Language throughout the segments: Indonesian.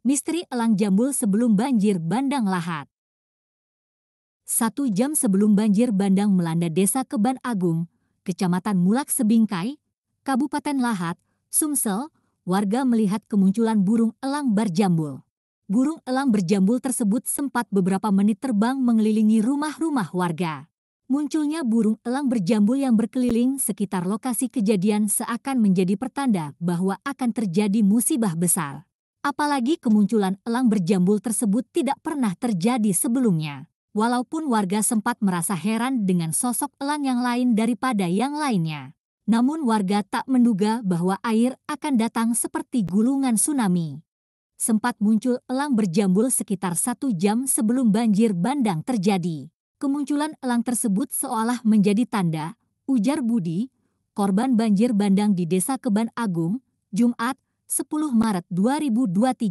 misteri elang jambul sebelum banjir bandang lahat. Satu jam sebelum banjir bandang melanda desa Keban Agung, Kecamatan Mulak Sebingkai, Kabupaten Lahat, Sumsel, warga melihat kemunculan burung elang berjambul. Burung elang berjambul tersebut sempat beberapa menit terbang mengelilingi rumah-rumah warga. Munculnya burung elang berjambul yang berkeliling sekitar lokasi kejadian seakan menjadi pertanda bahwa akan terjadi musibah besar. Apalagi kemunculan elang berjambul tersebut tidak pernah terjadi sebelumnya. Walaupun warga sempat merasa heran dengan sosok elang yang lain daripada yang lainnya. Namun warga tak menduga bahwa air akan datang seperti gulungan tsunami. Sempat muncul elang berjambul sekitar satu jam sebelum banjir bandang terjadi. Kemunculan elang tersebut seolah menjadi tanda, ujar Budi, korban banjir bandang di Desa Keban Agung, Jumat, 10 Maret 2023.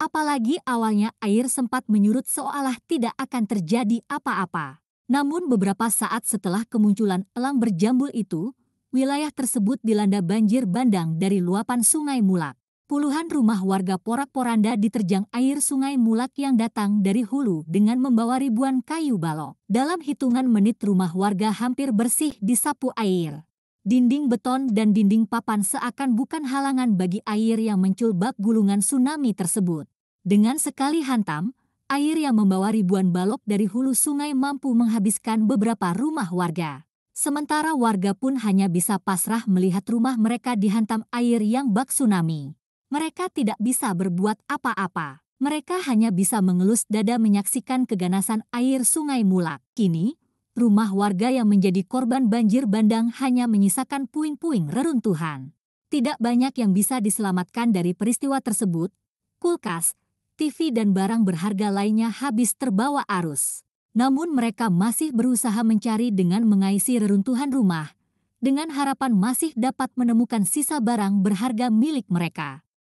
Apalagi awalnya air sempat menyurut seolah tidak akan terjadi apa-apa. Namun beberapa saat setelah kemunculan elang berjambul itu, wilayah tersebut dilanda banjir bandang dari luapan Sungai Mulak. Puluhan rumah warga porak-poranda diterjang air sungai Mulak yang datang dari hulu dengan membawa ribuan kayu balok. Dalam hitungan menit rumah warga hampir bersih disapu air dinding beton dan dinding papan seakan bukan halangan bagi air yang menculbak gulungan tsunami tersebut. Dengan sekali hantam, air yang membawa ribuan balok dari hulu sungai mampu menghabiskan beberapa rumah warga. Sementara warga pun hanya bisa pasrah melihat rumah mereka dihantam air yang bak tsunami. Mereka tidak bisa berbuat apa-apa mereka hanya bisa mengelus dada menyaksikan keganasan air sungai Mulak. Kini, rumah warga yang menjadi korban banjir bandang hanya menyisakan puing-puing reruntuhan. Tidak banyak yang bisa diselamatkan dari peristiwa tersebut. Kulkas, TV dan barang berharga lainnya habis terbawa arus. Namun mereka masih berusaha mencari dengan mengaisi reruntuhan rumah, dengan harapan masih dapat menemukan sisa barang berharga milik mereka.